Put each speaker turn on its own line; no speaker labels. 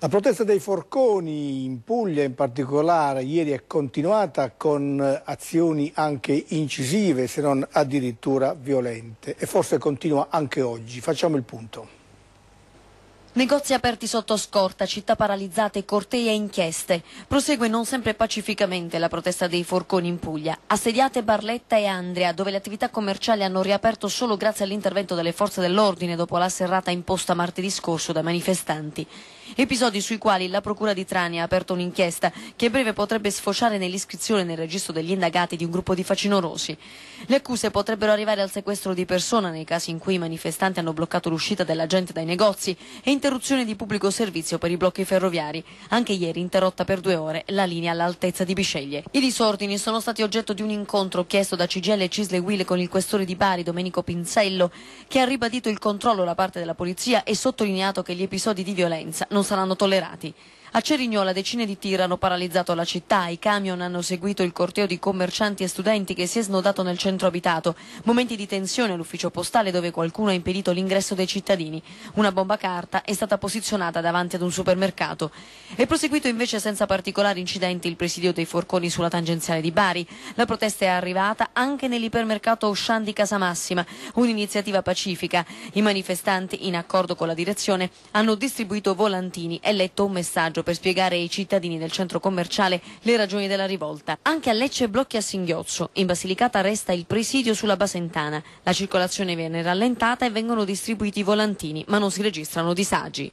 La protesta dei forconi in Puglia in particolare ieri è continuata con eh, azioni anche incisive se non addirittura violente e forse continua anche oggi. Facciamo il punto.
Negozi aperti sotto scorta, città paralizzate, cortei e inchieste. Prosegue non sempre pacificamente la protesta dei forconi in Puglia. Assediate Barletta e Andrea, dove le attività commerciali hanno riaperto solo grazie all'intervento delle forze dell'ordine dopo la serrata imposta martedì scorso da manifestanti. Episodi sui quali la Procura di Trani ha aperto un'inchiesta che a breve potrebbe sfociare nell'iscrizione nel registro degli indagati di un gruppo di facinorosi. Le accuse potrebbero arrivare al sequestro di persona nei casi in cui i manifestanti hanno bloccato l'uscita della gente dai negozi e Interruzione di pubblico servizio per i blocchi ferroviari. Anche ieri interrotta per due ore la linea all'altezza di Bisceglie. I disordini sono stati oggetto di un incontro chiesto da CGL e Cisle Will con il questore di Bari, Domenico Pinzello, che ha ribadito il controllo da parte della polizia e sottolineato che gli episodi di violenza non saranno tollerati. A Cerignola decine di tir hanno paralizzato la città, i camion hanno seguito il corteo di commercianti e studenti che si è snodato nel centro abitato, momenti di tensione all'ufficio postale dove qualcuno ha impedito l'ingresso dei cittadini, una bomba carta è stata posizionata davanti ad un supermercato. È proseguito invece senza particolari incidenti il presidio dei forconi sulla tangenziale di Bari, la protesta è arrivata anche nell'ipermercato Auchan di Casamassima, un'iniziativa pacifica, i manifestanti in accordo con la direzione hanno distribuito volantini e letto un messaggio messaggio per spiegare ai cittadini del centro commerciale le ragioni della rivolta. Anche a Lecce blocchi a singhiozzo. In Basilicata resta il presidio sulla Basentana. La circolazione viene rallentata e vengono distribuiti i volantini, ma non si registrano disagi.